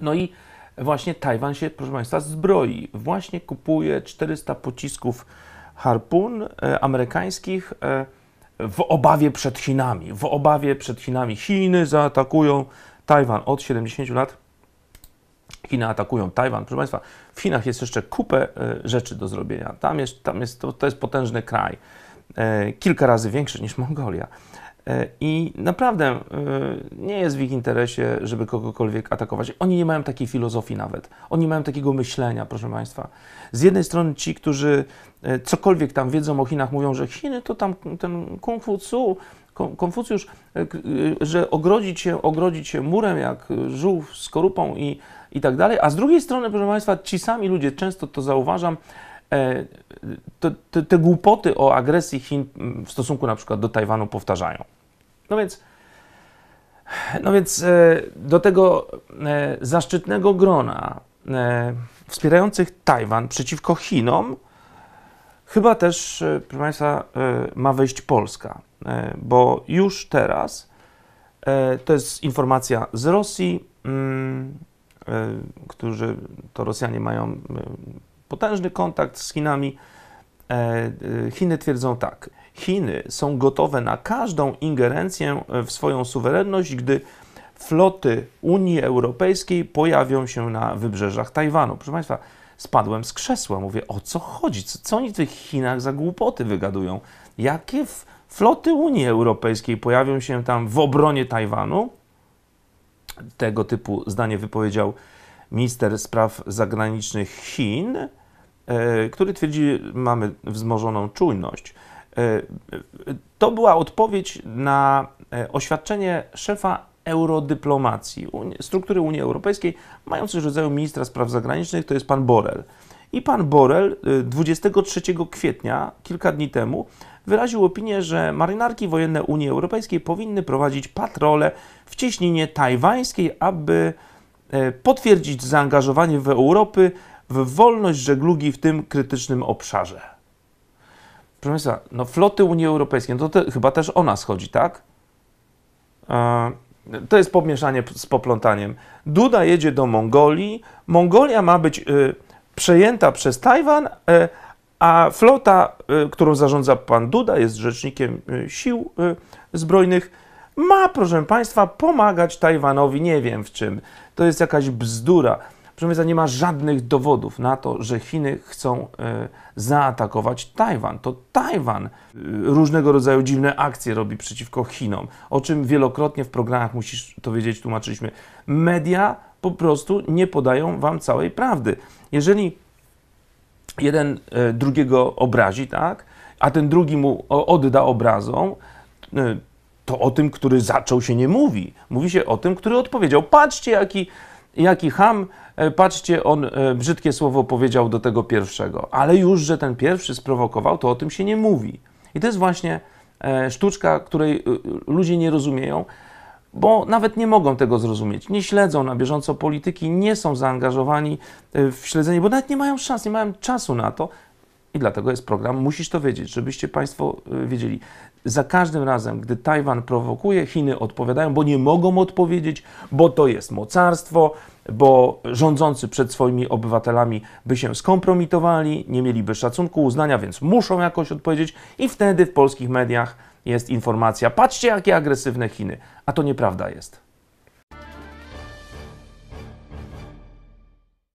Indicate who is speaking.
Speaker 1: No i właśnie Tajwan się, proszę Państwa, zbroi. Właśnie kupuje 400 pocisków harpun e, amerykańskich e, w obawie przed Chinami. W obawie przed Chinami. Chiny zaatakują Tajwan od 70 lat. Chiny atakują Tajwan. Proszę Państwa, w Chinach jest jeszcze kupę e, rzeczy do zrobienia. Tam jest, tam jest, to, to jest potężny kraj. Kilka razy większy niż Mongolia. E, I naprawdę e, nie jest w ich interesie, żeby kogokolwiek atakować. Oni nie mają takiej filozofii nawet. Oni nie mają takiego myślenia, proszę Państwa. Z jednej strony ci, którzy e, cokolwiek tam wiedzą o Chinach, mówią, że Chiny to tam ten kung fu tzu, Konfucjusz, że ogrodzić się, ogrodzić się murem jak żółw z korupą i, i tak dalej. A z drugiej strony, proszę Państwa, ci sami ludzie, często to zauważam, te, te, te, głupoty o agresji Chin w stosunku na przykład do Tajwanu powtarzają. No więc, no więc e, do tego e, zaszczytnego grona e, wspierających Tajwan przeciwko Chinom chyba też, proszę Państwa, ma wejść Polska, bo już teraz to jest informacja z Rosji, mm, którzy to Rosjanie mają potężny kontakt z Chinami. Chiny twierdzą tak: Chiny są gotowe na każdą ingerencję w swoją suwerenność, gdy floty Unii Europejskiej pojawią się na wybrzeżach Tajwanu. Proszę Państwa, spadłem z krzesła, mówię, o co chodzi? Co, co oni w tych Chinach za głupoty wygadują? Jakie floty Unii Europejskiej pojawią się tam w obronie Tajwanu? Tego typu zdanie wypowiedział minister spraw zagranicznych Chin, e, który twierdzi, mamy wzmożoną czujność. E, to była odpowiedź na e, oświadczenie szefa eurodyplomacji struktury Unii Europejskiej, mając coś rodzaju ministra spraw zagranicznych, to jest pan Borel. I pan Borel 23 e, kwietnia, kilka dni temu, wyraził opinię, że marynarki wojenne Unii Europejskiej powinny prowadzić patrole w cieśninie tajwańskiej, aby potwierdzić zaangażowanie w Europy w wolność żeglugi w tym krytycznym obszarze. Proszę Państwa, no floty Unii Europejskiej, no to te, chyba też o nas chodzi, tak? E, to jest pomieszanie z poplątaniem. Duda jedzie do Mongolii, Mongolia ma być y, przejęta przez Tajwan, e, a flota, y, którą zarządza pan Duda, jest rzecznikiem y, sił zbrojnych, ma, proszę Państwa, pomagać Tajwanowi, nie wiem w czym. To jest jakaś bzdura. Proszę nie ma żadnych dowodów na to, że Chiny chcą e, zaatakować Tajwan. To Tajwan e, różnego rodzaju dziwne akcje robi przeciwko Chinom, o czym wielokrotnie w programach, musisz to wiedzieć, tłumaczyliśmy. Media po prostu nie podają Wam całej prawdy. Jeżeli jeden e, drugiego obrazi, tak, a ten drugi mu odda obrazą, to o tym, który zaczął się nie mówi. Mówi się o tym, który odpowiedział. Patrzcie, jaki Jaki ham, e, patrzcie, on e, brzydkie słowo powiedział do tego pierwszego, ale już, że ten pierwszy sprowokował, to o tym się nie mówi. I to jest właśnie e, sztuczka, której ludzie nie rozumieją, bo nawet nie mogą tego zrozumieć. Nie śledzą na bieżąco polityki, nie są zaangażowani w śledzenie, bo nawet nie mają szans, nie mają czasu na to. I dlatego jest program Musisz to wiedzieć, żebyście Państwo wiedzieli. Za każdym razem, gdy Tajwan prowokuje, Chiny odpowiadają, bo nie mogą odpowiedzieć, bo to jest mocarstwo, bo rządzący przed swoimi obywatelami by się skompromitowali, nie mieliby szacunku, uznania, więc muszą jakoś odpowiedzieć, i wtedy w polskich mediach jest informacja: patrzcie, jakie agresywne Chiny. A to nieprawda jest.